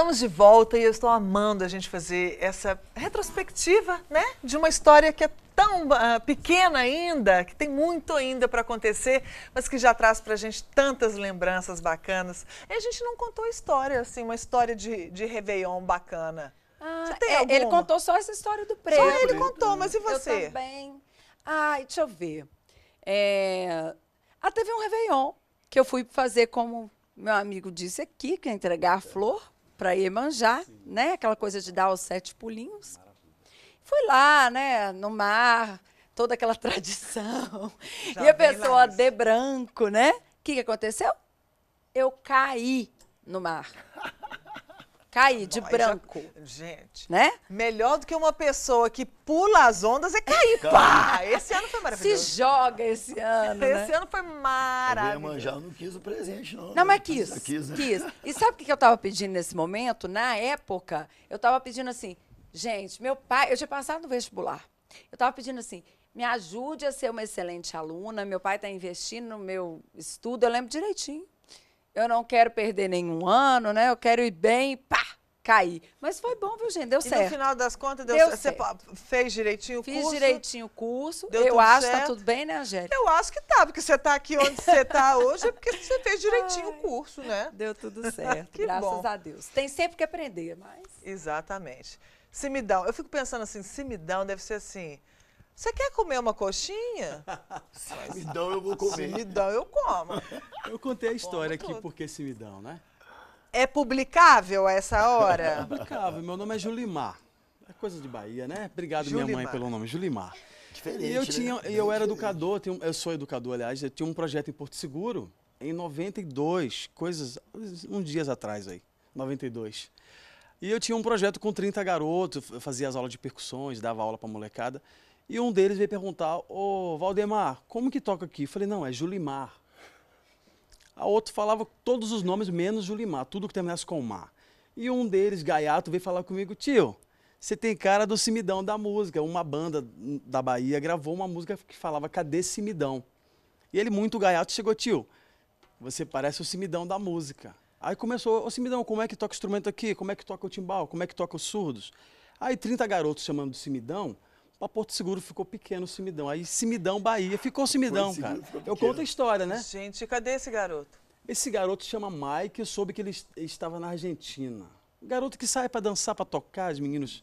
Estamos de volta e eu estou amando a gente fazer essa retrospectiva, né? De uma história que é tão uh, pequena ainda, que tem muito ainda para acontecer, mas que já traz para a gente tantas lembranças bacanas. E a gente não contou história, assim, uma história de, de Réveillon bacana. Ah, é, ele contou só essa história do preto. Só ele contou, mas e você? Eu também. Ai, deixa eu ver. É... Ah, teve um Réveillon que eu fui fazer como meu amigo disse aqui, que é entregar a flor para Iemanjá, Sim. né? Aquela coisa de dar os sete pulinhos. Maravilha. Fui lá, né, no mar, toda aquela tradição. Já e a pessoa de branco, né? O que, que aconteceu? Eu caí no mar. cair de branco. Já... Gente. Né? Melhor do que uma pessoa que pula as ondas é cair. Pá! Ah, esse ano foi maravilhoso. Se joga esse ano. Esse né? ano foi maravilhoso. Eu A Manjá não quis o presente, não. Não, mas quis. Quis, né? quis. E sabe o que eu estava pedindo nesse momento? Na época, eu estava pedindo assim, gente, meu pai, eu tinha passado no vestibular. Eu estava pedindo assim, me ajude a ser uma excelente aluna, meu pai está investindo no meu estudo, eu lembro direitinho eu não quero perder nenhum ano, né? Eu quero ir bem, pá, cair. Mas foi bom, viu, gente? Deu e certo. no final das contas, deu, deu certo. Você fez direitinho o curso? Fiz direitinho o curso. eu acho que tá tudo bem, né, Angélica? Eu acho que tá, porque você tá aqui onde você tá hoje é porque você fez direitinho Ai, o curso, né? Deu tudo certo, graças bom. a Deus. Tem sempre que aprender, mas... Exatamente. Simidão, eu fico pensando assim, simidão deve ser assim... Você quer comer uma coxinha? se me dão, eu vou comer. Se me dão, eu como. Eu contei a história como aqui porque se me dão, né? É publicável a essa hora? É publicável. Meu nome é Julimar. É coisa de Bahia, né? Obrigado, Julimar. minha mãe, pelo nome. Julimar. Diferente. E eu, né? tinha, né? eu era educador, eu sou educador, aliás. Eu tinha um projeto em Porto Seguro em 92, coisas. uns dias atrás aí. 92. E eu tinha um projeto com 30 garotos, eu fazia as aulas de percussões, dava aula pra molecada. E um deles veio perguntar, ô Valdemar, como que toca aqui? Eu falei, não, é Julimar. A outro falava todos os nomes menos Julimar, tudo que terminasse com Mar. E um deles, Gaiato, veio falar comigo, tio, você tem cara do Simidão da música. Uma banda da Bahia gravou uma música que falava Cadê Simidão? E ele, muito gaiato, chegou, tio, você parece o Simidão da música. Aí começou, ô Simidão, como é que toca o instrumento aqui? Como é que toca o timbal? Como é que toca os surdos? Aí 30 garotos chamando de Simidão, mas Porto Seguro ficou pequeno, Cimidão. Aí Cimidão Bahia, ficou Cimidão, Foi, cara. Ficou eu conto a história, né? Gente, cadê esse garoto? Esse garoto chama Mike, eu soube que ele estava na Argentina. Um garoto que sai para dançar, para tocar, os meninos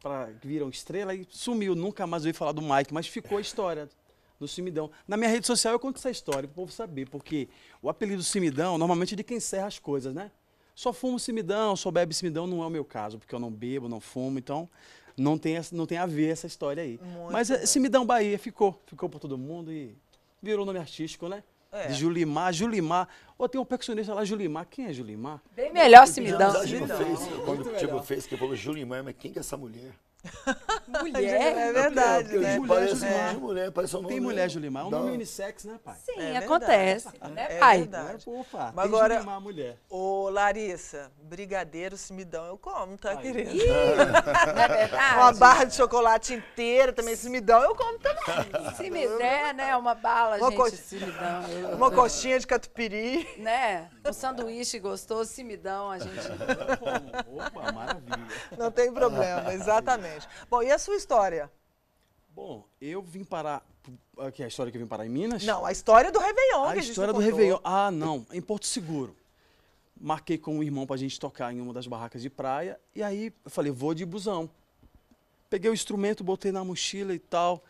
pra, viram estrela e sumiu. Nunca mais ouvi falar do Mike, mas ficou a história do Cimidão. Na minha rede social eu conto essa história, para o povo saber, porque o apelido Cimidão normalmente é de quem encerra as coisas, né? Só fumo Cimidão, só bebe Cimidão não é o meu caso, porque eu não bebo, não fumo, então não tem, não tem a ver essa história aí. Muito Mas eh, bom. se me Bahia, ficou. Ficou por todo mundo e virou nome artístico, né? É. De Julimar, Julimar. Oh, tem um percussionista lá, Julimar. Quem é Julimar? Bem melhor se me Quando o Tibo fez, que falou Julimar, mas quem que é essa mulher? Mulher? É verdade, é, né? Mulher, Julimar. É. Mulher, parece um nome Tem mulher Julimar, é um nome unissex, né, pai? Sim, é acontece, é né, pai? É verdade. Opa, Mas agora, Julimar, mulher. Ô, Larissa, brigadeiro, se me dão, eu como, tá, Aí. querida? Ih, é verdade. Uma barra de chocolate inteira também, se me dão, eu como também. Se me der, né, uma bala, uma gente, co... se me dão. Eu... Uma coxinha de catupiry. Né? Um sanduíche gostoso, se me dão, a gente... Opa, maravilha. Não tem problema, exatamente. Bom, e a sua história? Bom, eu vim parar. Aqui, a história que eu vim parar em Minas? Não, a história do Réveillon, a que a gente história do Réveillon. Ah, não, em Porto Seguro. Marquei com o um irmão pra gente tocar em uma das barracas de praia. E aí eu falei, vou de busão. Peguei o instrumento, botei na mochila e tal.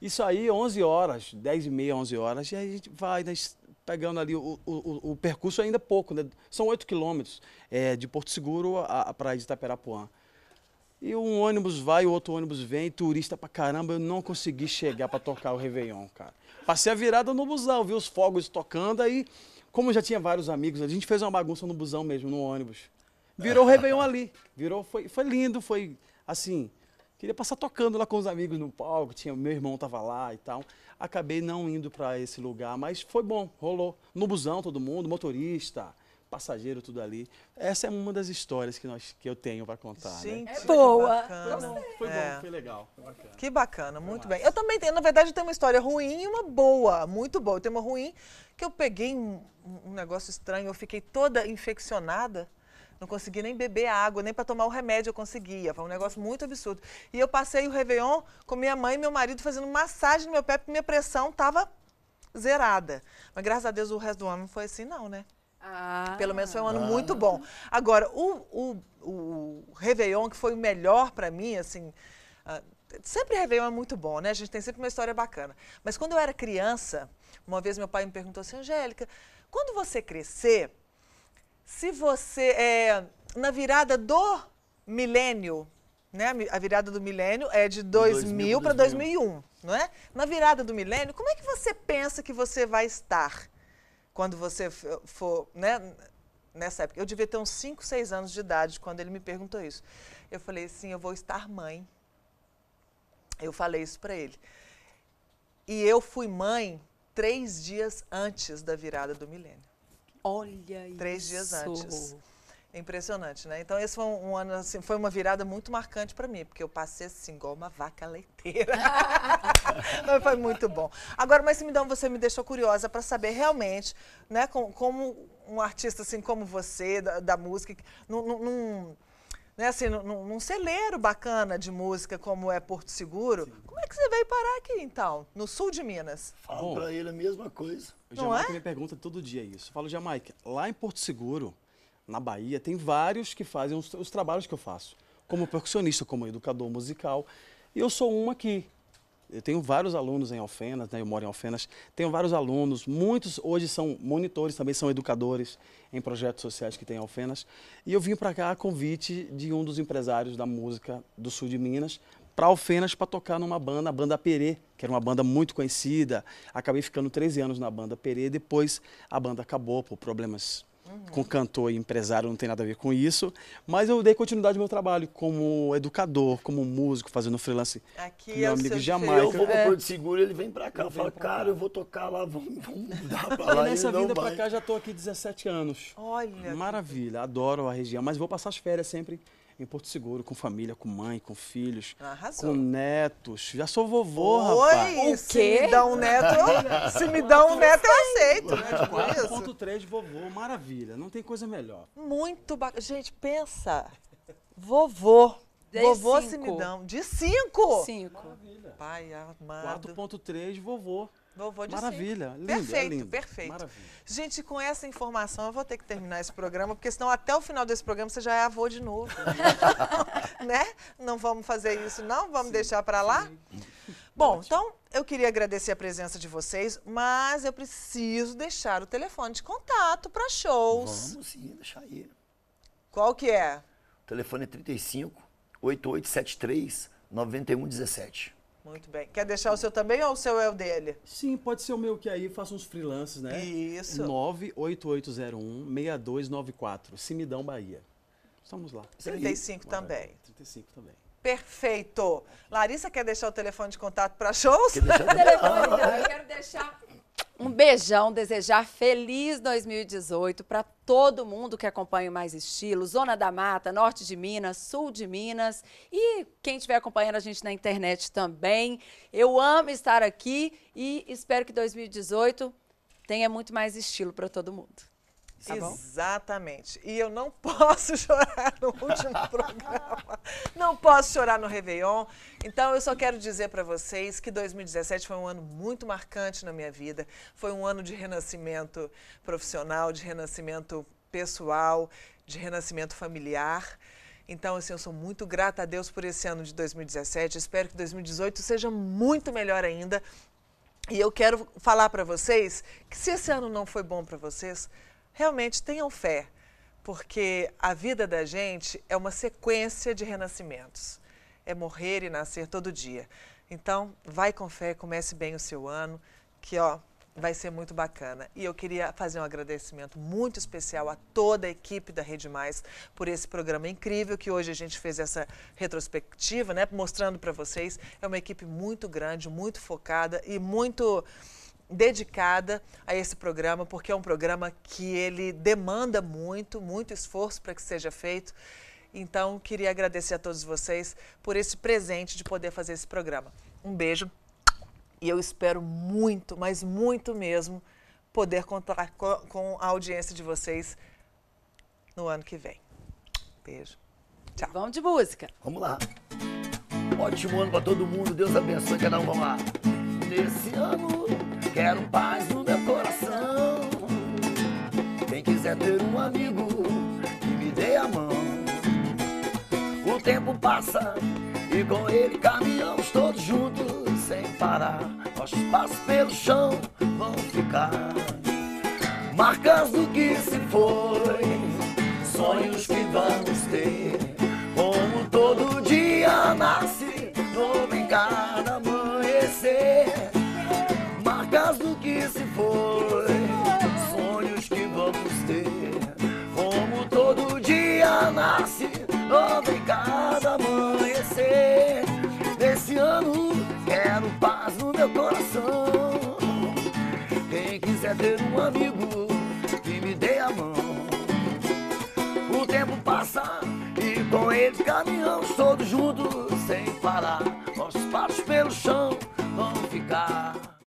Isso aí, 11 horas, 10 e meia, 11 horas. E aí a gente vai estrada pegando ali o, o, o percurso ainda pouco, né? São 8 quilômetros é, de Porto Seguro a a praia de Itaperapuã. E um ônibus vai, o outro ônibus vem, turista pra caramba, eu não consegui chegar para tocar o Réveillon, cara. Passei a virada no busão, vi os fogos tocando, aí, como já tinha vários amigos, a gente fez uma bagunça no busão mesmo, no ônibus. Virou o Réveillon ali. Virou, foi, foi lindo, foi assim, Queria passar tocando lá com os amigos no palco, tinha meu irmão tava lá e tal. Acabei não indo para esse lugar, mas foi bom, rolou. No busão todo mundo, motorista, passageiro tudo ali. Essa é uma das histórias que, nós, que eu tenho para contar. Né? Gente, né? é boa! Foi é. bom, foi legal. Foi bacana. Que bacana, foi muito massa. bem. Eu também tenho, na verdade, eu tenho uma história ruim e uma boa, muito boa. Eu tenho uma ruim que eu peguei um, um negócio estranho, eu fiquei toda infeccionada não conseguia nem beber água, nem para tomar o remédio eu conseguia. Foi um negócio muito absurdo. E eu passei o Réveillon com minha mãe e meu marido fazendo massagem no meu pé, porque minha pressão estava zerada. Mas graças a Deus o resto do ano não foi assim, não, né? Ah, Pelo menos foi um ano ah. muito bom. Agora, o, o, o Réveillon, que foi o melhor para mim, assim. Uh, sempre Réveillon é muito bom, né? A gente tem sempre uma história bacana. Mas quando eu era criança, uma vez meu pai me perguntou assim, Angélica, quando você crescer, se você, é, na virada do milênio, né? A virada do milênio é de 2000, 2000 para 2001, não é? Na virada do milênio, como é que você pensa que você vai estar quando você for, né? Nessa época, eu devia ter uns 5, 6 anos de idade quando ele me perguntou isso. Eu falei assim, eu vou estar mãe. Eu falei isso para ele. E eu fui mãe três dias antes da virada do milênio. Olha Três isso. dias antes. Impressionante, né? Então, esse foi um, um ano, assim, foi uma virada muito marcante para mim, porque eu passei assim, igual uma vaca leiteira. mas foi muito bom. Agora, mas então você me deixou curiosa para saber realmente, né, como, como um artista assim como você, da, da música, num, num né, assim, num, num celeiro bacana de música como é Porto Seguro. Sim. Como é que você veio parar aqui, então, no sul de Minas? Falo pra ele a mesma coisa. O Jamaica é? me pergunta todo dia isso. Eu falo, Jamaica, lá em Porto Seguro, na Bahia, tem vários que fazem os, os trabalhos que eu faço. Como percussionista, como educador musical. E eu sou um aqui eu tenho vários alunos em Alfenas, né, eu moro em Alfenas, tenho vários alunos, muitos hoje são monitores, também são educadores em projetos sociais que tem em Alfenas. E eu vim para cá a convite de um dos empresários da música do sul de Minas, para Alfenas para tocar numa banda, a banda Perê, que era uma banda muito conhecida. Acabei ficando 13 anos na banda Perê, depois a banda acabou por problemas Uhum. Com cantor e empresário não tem nada a ver com isso, mas eu dei continuidade ao meu trabalho como educador, como músico, fazendo freelance. Aqui é meu é amigo jamais. Filho. Eu vou é. de seguro, ele vem para cá, eu falo, cara, cá. eu vou tocar lá, vamos, vamos mudar para lá. E nessa vinda para cá já tô aqui 17 anos. Olha. Maravilha, adoro a região, mas vou passar as férias sempre em Porto Seguro, com família, com mãe, com filhos, Arrasou. com netos. Já sou vovô, Oi, rapaz. O quê? Se me dá um neto, se me dá um neto, eu aceito. 1.3 né, 4.3 tipo, é ah, vovô, maravilha. Não tem coisa melhor. Muito bacana. Gente, pensa. Vovô vovô cinco. De cinco? Cinco. Maravilha. Pai amado. 4.3, vovô. Vovô de Maravilha, lindo, é Perfeito, é lindo. perfeito. Maravilha. Gente, com essa informação eu vou ter que terminar esse programa, porque senão até o final desse programa você já é avô de novo. né? Não vamos fazer isso, não? Vamos sim, deixar para lá? Sim. Bom, Ótimo. então eu queria agradecer a presença de vocês, mas eu preciso deixar o telefone de contato para shows. Vamos sim, deixar aí. Qual que é? O telefone é 35 8873 9117. Muito bem. Quer deixar o seu também ou o seu é o dele? Sim, pode ser o meu, que aí faça uns freelances, né? Isso. 98801-6294, Simidão, Bahia. Estamos lá. 35 também. 35 também. Perfeito. Larissa, quer deixar o telefone de contato para shows? Quer deixar o telefone? Eu quero deixar um beijão, desejar feliz 2018 para todo mundo que acompanha o Mais Estilo, Zona da Mata, Norte de Minas, Sul de Minas e quem estiver acompanhando a gente na internet também. Eu amo estar aqui e espero que 2018 tenha muito mais estilo para todo mundo. Tá Exatamente. E eu não posso chorar no último programa. Não posso chorar no Réveillon. Então, eu só quero dizer para vocês que 2017 foi um ano muito marcante na minha vida. Foi um ano de renascimento profissional, de renascimento pessoal, de renascimento familiar. Então, assim, eu sou muito grata a Deus por esse ano de 2017. Espero que 2018 seja muito melhor ainda. E eu quero falar para vocês que se esse ano não foi bom para vocês, realmente tenham fé, porque a vida da gente é uma sequência de renascimentos. É morrer e nascer todo dia. Então, vai com fé, comece bem o seu ano, que ó, vai ser muito bacana. E eu queria fazer um agradecimento muito especial a toda a equipe da Rede Mais por esse programa incrível que hoje a gente fez essa retrospectiva, né, mostrando para vocês. É uma equipe muito grande, muito focada e muito dedicada a esse programa, porque é um programa que ele demanda muito, muito esforço para que seja feito. Então, queria agradecer a todos vocês por esse presente de poder fazer esse programa. Um beijo e eu espero muito, mas muito mesmo, poder contar com a audiência de vocês no ano que vem. Beijo. Tchau. Vamos de música. Vamos lá. Ótimo ano para todo mundo. Deus abençoe cada um. Vamos lá. Nesse ano. Quero paz no meu coração. Quem quiser ter um amigo, que me dê a mão. O tempo passa e com ele caminhamos todos juntos sem parar. Nossos passos pelo chão vão ficar marcas do que se foi. um amigo que me dê a mão. O tempo passa e com ele caminhamos todos juntos sem parar. Nossos passos pelo chão.